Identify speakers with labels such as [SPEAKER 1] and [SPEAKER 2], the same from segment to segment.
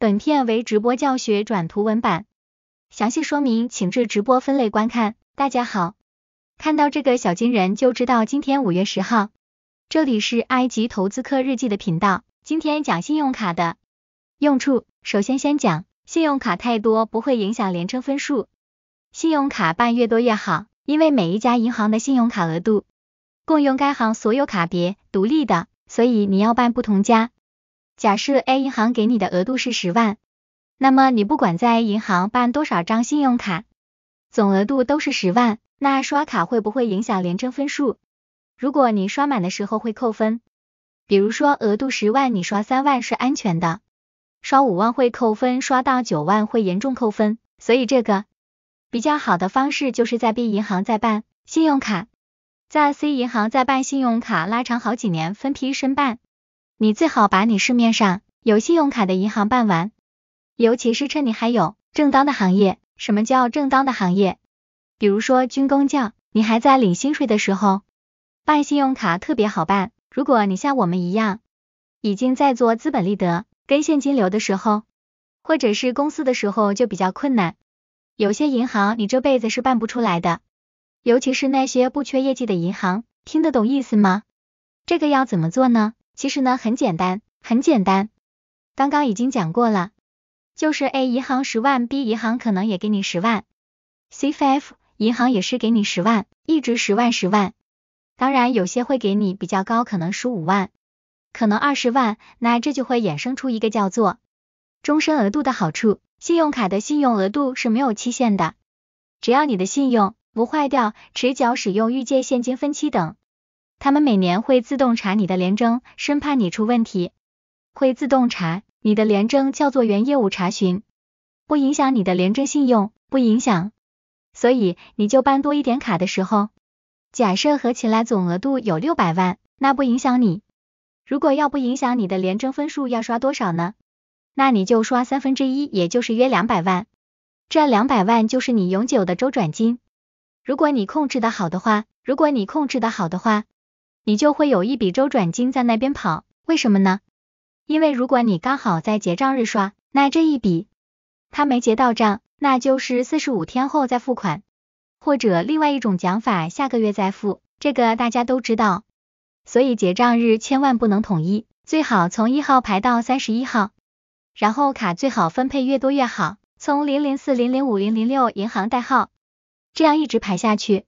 [SPEAKER 1] 本片为直播教学转图文版，详细说明请至直播分类观看。大家好，看到这个小金人就知道今天五月十号。这里是埃及投资客日记的频道，今天讲信用卡的用处。首先先讲，信用卡太多不会影响连称分数，信用卡办越多越好，因为每一家银行的信用卡额度共用该行所有卡别，独立的，所以你要办不同家。假设 A 银行给你的额度是十万，那么你不管在银行办多少张信用卡，总额度都是十万。那刷卡会不会影响廉征分数？如果你刷满的时候会扣分，比如说额度十万，你刷三万是安全的，刷五万会扣分，刷到九万会严重扣分。所以这个比较好的方式就是在 B 银行再办信用卡，在 C 银行再办信用卡，拉长好几年分批申办。你最好把你市面上有信用卡的银行办完，尤其是趁你还有正当的行业。什么叫正当的行业？比如说军工教，你还在领薪水的时候，办信用卡特别好办。如果你像我们一样，已经在做资本利得跟现金流的时候，或者是公司的时候，就比较困难。有些银行你这辈子是办不出来的，尤其是那些不缺业绩的银行。听得懂意思吗？这个要怎么做呢？其实呢，很简单，很简单，刚刚已经讲过了，就是 A 银行十万，B 银行可能也给你十万，C、F 银行也是给你十万，一直十万十万。当然有些会给你比较高，可能十五万，可能二十万，那这就会衍生出一个叫做终身额度的好处。信用卡的信用额度是没有期限的，只要你的信用不坏掉，持缴使用预借现金分期等。他们每年会自动查你的联征，生怕你出问题，会自动查你的联征，叫做原业务查询，不影响你的联征信用，不影响。所以你就办多一点卡的时候，假设合起来总额度有六百万，那不影响你。如果要不影响你的联征分数，要刷多少呢？那你就刷三分之一，也就是约两百万。这两百万就是你永久的周转金。如果你控制的好的话，如果你控制的好的话，你就会有一笔周转金在那边跑，为什么呢？因为如果你刚好在结账日刷，那这一笔他没结到账，那就是四十五天后再付款，或者另外一种讲法，下个月再付，这个大家都知道。所以结账日千万不能统一，最好从一号排到三十一号，然后卡最好分配越多越好，从零零四零零五零零六银行代号，这样一直排下去。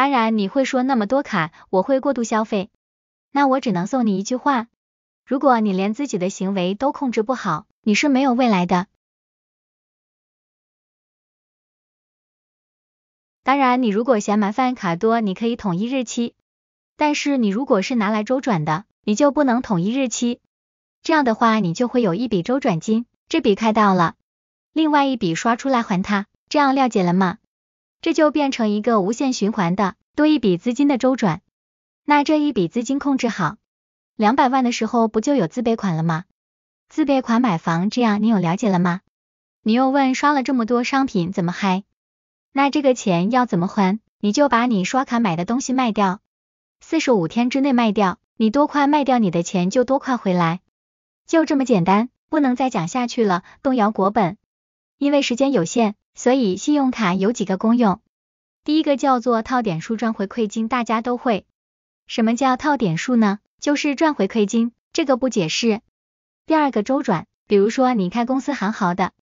[SPEAKER 1] 当然你会说那么多卡，我会过度消费，那我只能送你一句话，如果你连自己的行为都控制不好，你是没有未来的。当然你如果嫌麻烦卡多，你可以统一日期，但是你如果是拿来周转的，你就不能统一日期，这样的话你就会有一笔周转金，这笔开到了，另外一笔刷出来还他，这样了解了吗？这就变成一个无限循环的多一笔资金的周转，那这一笔资金控制好，两百万的时候不就有自备款了吗？自备款买房，这样你有了解了吗？你又问刷了这么多商品怎么嗨？那这个钱要怎么还？你就把你刷卡买的东西卖掉，四十五天之内卖掉，你多快卖掉你的钱就多快回来，就这么简单，不能再讲下去了，动摇国本，因为时间有限。所以信用卡有几个功用，第一个叫做套点数赚回馈金，大家都会。什么叫套点数呢？就是赚回馈金，这个不解释。第二个周转，比如说你开公司行好的，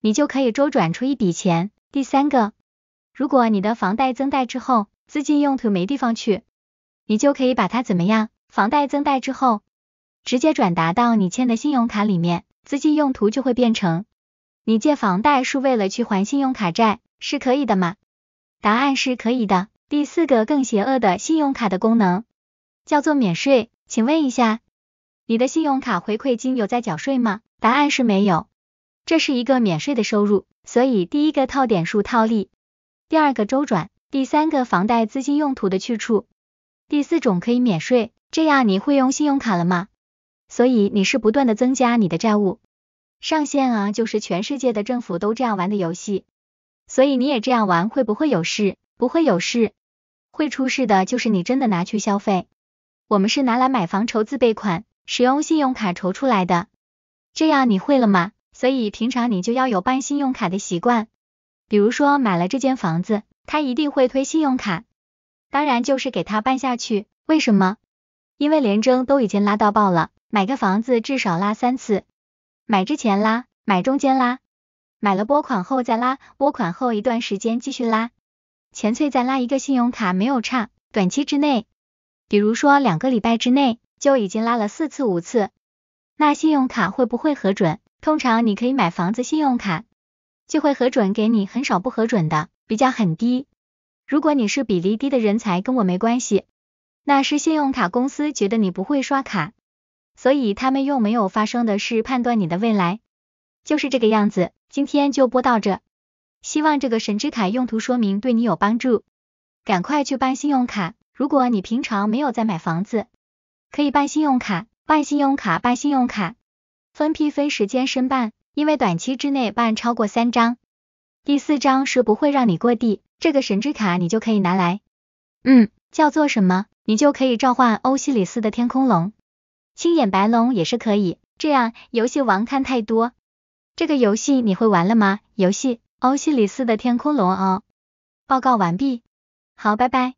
[SPEAKER 1] 你就可以周转出一笔钱。第三个，如果你的房贷增贷之后，资金用途没地方去，你就可以把它怎么样？房贷增贷之后，直接转达到你欠的信用卡里面，资金用途就会变成。你借房贷是为了去还信用卡债，是可以的吗？答案是可以的。第四个更邪恶的信用卡的功能，叫做免税。请问一下，你的信用卡回馈金有在缴税吗？答案是没有，这是一个免税的收入。所以第一个套点数套利，第二个周转，第三个房贷资金用途的去处，第四种可以免税，这样你会用信用卡了吗？所以你是不断的增加你的债务。上线啊，就是全世界的政府都这样玩的游戏，所以你也这样玩会不会有事？不会有事，会出事的就是你真的拿去消费，我们是拿来买房筹自备款，使用信用卡筹出来的，这样你会了吗？所以平常你就要有办信用卡的习惯，比如说买了这间房子，他一定会推信用卡，当然就是给他办下去，为什么？因为连征都已经拉到爆了，买个房子至少拉三次。买之前拉，买中间拉，买了拨款后再拉，拨款后一段时间继续拉，前翠再拉一个信用卡没有差，短期之内，比如说两个礼拜之内就已经拉了四次五次，那信用卡会不会核准？通常你可以买房子，信用卡就会核准给你，很少不核准的，比较很低。如果你是比例低的人才，跟我没关系，那是信用卡公司觉得你不会刷卡。所以他们用没有发生的事判断你的未来，就是这个样子。今天就播到这，希望这个神之卡用途说明对你有帮助。赶快去办信用卡，如果你平常没有在买房子，可以办信用卡，办信用卡，办信用卡，分批分时间申办，因为短期之内办超过三张，第四张是不会让你过地。这个神之卡你就可以拿来，嗯，叫做什么，你就可以召唤欧西里斯的天空龙。青眼白龙也是可以，这样游戏王看太多。这个游戏你会玩了吗？游戏欧西里斯的天空龙哦。报告完毕。好，拜拜。